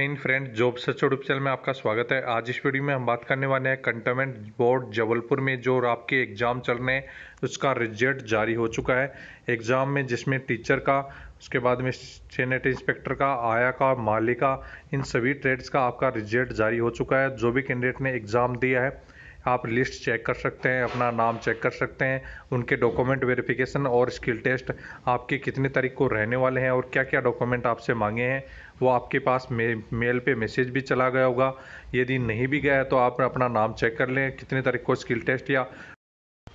इन friend job सच YouTube channel में आपका स्वागत है आज इस वीडियो में हम बात करने वाले हैं कंटोनमेंट बोर्ड जबलपुर में जो आपके एग्ज़ाम चल रहे हैं उसका रिजल्ट जारी हो चुका है एग्ज़ाम में जिसमें टीचर का उसके बाद में सेनेट इंस्पेक्टर का आया का माली का इन सभी ट्रेड्स का आपका रिजल्ट जारी हो चुका है जो भी कैंडिडेट ने एग्ज़ाम दिया है आप लिस्ट चेक कर सकते हैं अपना नाम चेक कर सकते हैं उनके डॉक्यूमेंट वेरिफिकेशन और स्किल टेस्ट आपके कितने तारीख को रहने वाले हैं और क्या क्या डॉक्यूमेंट आपसे मांगे हैं वो आपके पास मे, मेल पे मैसेज भी चला गया होगा यदि नहीं भी गया है तो आप अपना नाम चेक कर लें कितने तारीख को स्किल टेस्ट या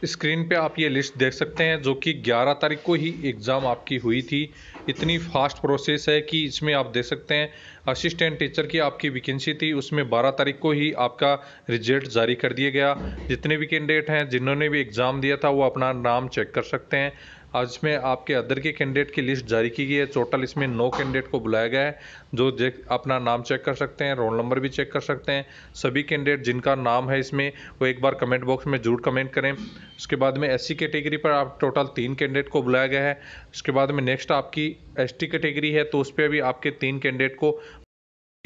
स्क्रीन पे आप ये लिस्ट देख सकते हैं जो कि 11 तारीख को ही एग्ज़ाम आपकी हुई थी इतनी फास्ट प्रोसेस है कि इसमें आप देख सकते हैं असिस्टेंट टीचर की आपकी वैकेंसी थी उसमें 12 तारीख को ही आपका रिजल्ट जारी कर दिया गया जितने भी कैंडिडेट हैं जिन्होंने भी एग्ज़ाम दिया था वो अपना नाम चेक कर सकते हैं आज इसमें आपके अदर के कैंडिडेट की लिस्ट जारी की गई है टोटल इसमें नौ कैंडिडेट को बुलाया गया है जो अपना नाम चेक कर सकते हैं रोल नंबर भी चेक कर सकते हैं सभी कैंडिडेट जिनका नाम है इसमें वो एक बार कमेंट बॉक्स में जरूर कमेंट करें उसके बाद में एस कैटेगरी पर आप टोटल तीन कैंडिडेट को बुलाया गया है उसके बाद में नेक्स्ट आपकी एस कैटेगरी है तो उस पर भी आपके तीन कैंडिडेट को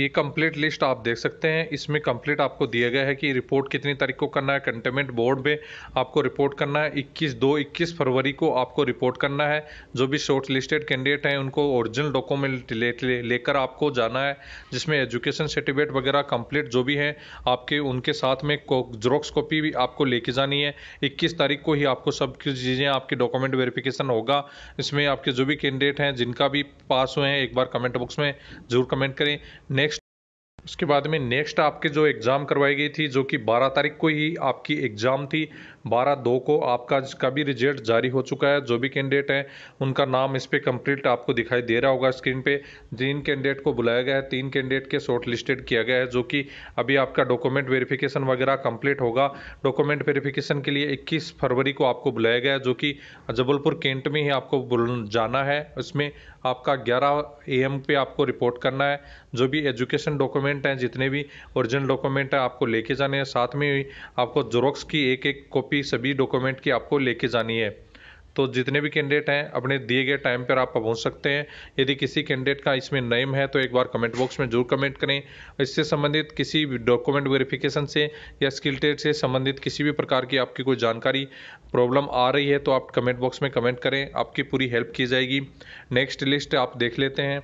ये कंप्लीट लिस्ट आप देख सकते हैं इसमें कंप्लीट आपको दिया गया है कि रिपोर्ट कितनी तारीख को करना है कंटेनमेंट बोर्ड में आपको रिपोर्ट करना है 21 दो 21 फरवरी को आपको रिपोर्ट करना है जो भी शॉर्ट लिस्टेड कैंडिडेट हैं उनको ओरिजिनल डॉक्यूमेंट लेकर ले, ले, आपको जाना है जिसमें एजुकेशन सर्टिफिकेट वगैरह कंप्लीट जो भी हैं आपके उनके साथ में जेरोक्स कॉपी भी आपको लेके जानी है इक्कीस तारीख को ही आपको सब चीज़ें आपके डॉक्यूमेंट वेरिफिकेशन होगा इसमें आपके जो भी कैंडिडेट हैं जिनका भी पास हुए हैं एक बार कमेंट बॉक्स में जरूर कमेंट करें नेक्स्ट उसके बाद में नेक्स्ट आपके जो एग्ज़ाम करवाई गई थी जो कि 12 तारीख को ही आपकी एग्ज़ाम थी बारह दो को आपका का भी रिजल्ट जारी हो चुका है जो भी कैंडिडेट हैं उनका नाम इस पर कंप्लीट आपको दिखाई दे रहा होगा स्क्रीन पे जिन कैंडिडेट को बुलाया गया है तीन कैंडिडेट के शॉर्ट लिस्टेड किया गया है जो कि अभी आपका डॉक्यूमेंट वेरिफिकेशन वगैरह कंप्लीट होगा डॉक्यूमेंट वेरिफिकेशन के लिए इक्कीस फरवरी को आपको बुलाया गया है जो कि जबलपुर कैंट में ही आपको जाना है इसमें आपका ग्यारह ए पे आपको रिपोर्ट करना है जो भी एजुकेशन डॉक्यूमेंट हैं जितने भी ओरिजिनल डॉक्यूमेंट हैं आपको लेके जाने हैं साथ में आपको जोरोक्स की एक एक कॉपी कॉपी सभी डॉक्यूमेंट की आपको लेके जानी है तो जितने भी कैंडिडेट हैं अपने दिए गए टाइम पर आप पहुंच सकते हैं यदि किसी कैंडिडेट का इसमें नेम है तो एक बार कमेंट बॉक्स में जरूर कमेंट करें इससे संबंधित किसी भी डॉक्यूमेंट वेरिफिकेशन से या स्किल टेस्ट से संबंधित किसी भी प्रकार की आपकी कोई जानकारी प्रॉब्लम आ रही है तो आप कमेंट बॉक्स में कमेंट करें आपकी पूरी हेल्प की जाएगी नेक्स्ट लिस्ट आप देख लेते हैं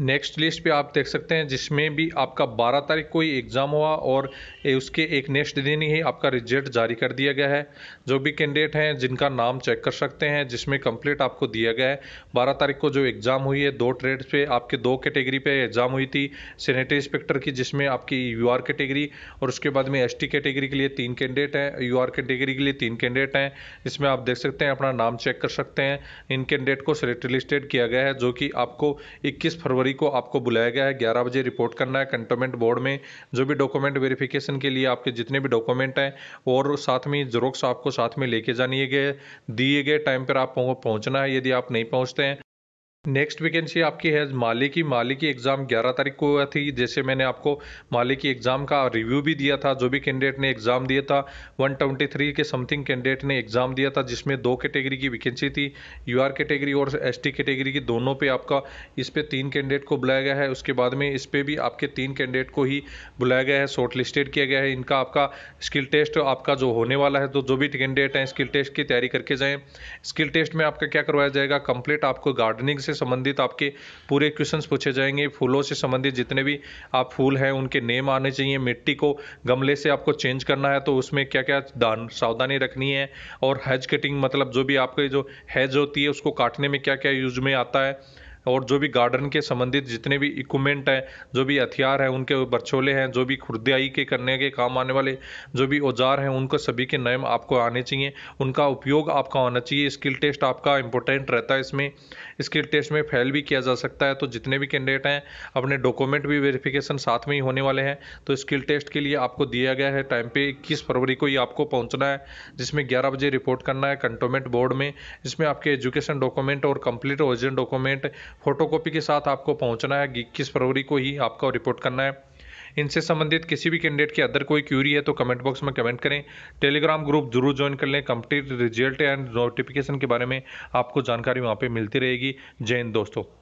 नेक्स्ट लिस्ट पे आप देख सकते हैं जिसमें भी आपका 12 तारीख को ही एग्ज़ाम हुआ और उसके एक नेक्स्ट दिन ही आपका रिजल्ट जारी कर दिया गया है जो भी कैंडिडेट हैं जिनका नाम चेक कर सकते हैं जिसमें कंप्लीट आपको दिया गया है 12 तारीख को जो एग्ज़ाम हुई है दो ट्रेड पे आपके दो कैटेगरी पे एग्ज़ाम हुई थी सैनिटरी इंस्पेक्टर की जिसमें आपकी यू कैटेगरी और उसके बाद में एस कैटेगरी के लिए तीन कैंडिडेट हैं यू कैटेगरी के लिए तीन कैंडिडेट हैं इसमें आप देख सकते हैं अपना नाम चेक कर सकते हैं इन कैंडिडेट को सिलेक्ट लिस्टेड किया गया है जो कि आपको इक्कीस फरवरी फरवरी को आपको बुलाया गया है ग्यारह बजे रिपोर्ट करना है कंटोनमेंट बोर्ड में जो भी डॉक्यूमेंट वेरिफिकेशन के लिए आपके जितने भी डॉक्यूमेंट हैं और साथ में जेरोक्स आपको साथ में लेके जानिए गए दिए गए टाइम पर आप पहुँचना है यदि आप नहीं पहुँचते हैं नेक्स्ट वैकेंसी आपकी है माली की माली की एग्ज़ाम 11 तारीख को हुआ थी जैसे मैंने आपको माली की एग्ज़ाम का रिव्यू भी दिया था जो भी कैंडिडेट ने एग्ज़ाम दिया था 123 के समथिंग कैंडिडेट ने एग्ज़ाम दिया था जिसमें दो कैटेगरी की वैकेंसी थी यूआर कैटेगरी और एसटी कैटेगरी की दोनों पे आपका इस पर तीन कैंडिडेट को बुलाया गया है उसके बाद में इस पर भी आपके तीन कैंडिडेट को ही बुलाया गया है शॉर्ट लिस्टेड किया गया है इनका आपका स्किल टेस्ट आपका जो होने वाला है तो जो भी कैंडिडेट हैं स्किल टेस्ट की तैयारी करके जाएँ स्किल टेस्ट में आपका क्या करवाया जाएगा कंप्लीट आपको गार्डनिंग से से संबंधित आपके पूरे क्वेश्चंस पूछे जाएंगे फूलों से संबंधित जितने भी आप फूल हैं उनके नेम आने चाहिए मिट्टी को गमले से आपको चेंज करना है तो उसमें क्या क्या दान सावधानी रखनी है और हैज कटिंग मतलब जो भी आपके जो हैज होती है उसको काटने में क्या क्या यूज में आता है और जो भी गार्डन के संबंधित जितने भी इक्विपमेंट हैं जो भी हथियार हैं उनके बरछोले हैं जो भी खुरदियाई के करने के काम आने वाले जो भी औजार हैं उनको सभी के नेम आपको आने चाहिए उनका उपयोग आपका होना चाहिए स्किल टेस्ट आपका इंपॉर्टेंट रहता है इसमें स्किल टेस्ट में फेल भी किया जा सकता है तो जितने भी कैंडिडेट हैं अपने डॉक्यूमेंट भी वेरिफिकेशन साथ में ही होने वाले हैं तो स्किल टेस्ट के लिए आपको दिया गया है टाइम पे इक्कीस फरवरी को ही आपको पहुंचना है जिसमें ग्यारह बजे रिपोर्ट करना है कंटोमेंट बोर्ड में जिसमें आपके एजुकेशन डॉक्यूमेंट और कंप्लीट ओरिजिनल डॉक्यूमेंट फोटोकॉपी के साथ आपको पहुंचना है इक्कीस फरवरी को ही आपका रिपोर्ट करना है इनसे संबंधित किसी भी कैंडिडेट की अदर कोई क्यूरी है तो कमेंट बॉक्स में कमेंट करें टेलीग्राम ग्रुप जरूर ज्वाइन कर लें कंप्लीट रिजल्ट एंड नोटिफिकेशन के बारे में आपको जानकारी वहाँ पर मिलती रहेगी जय हिंद दोस्तों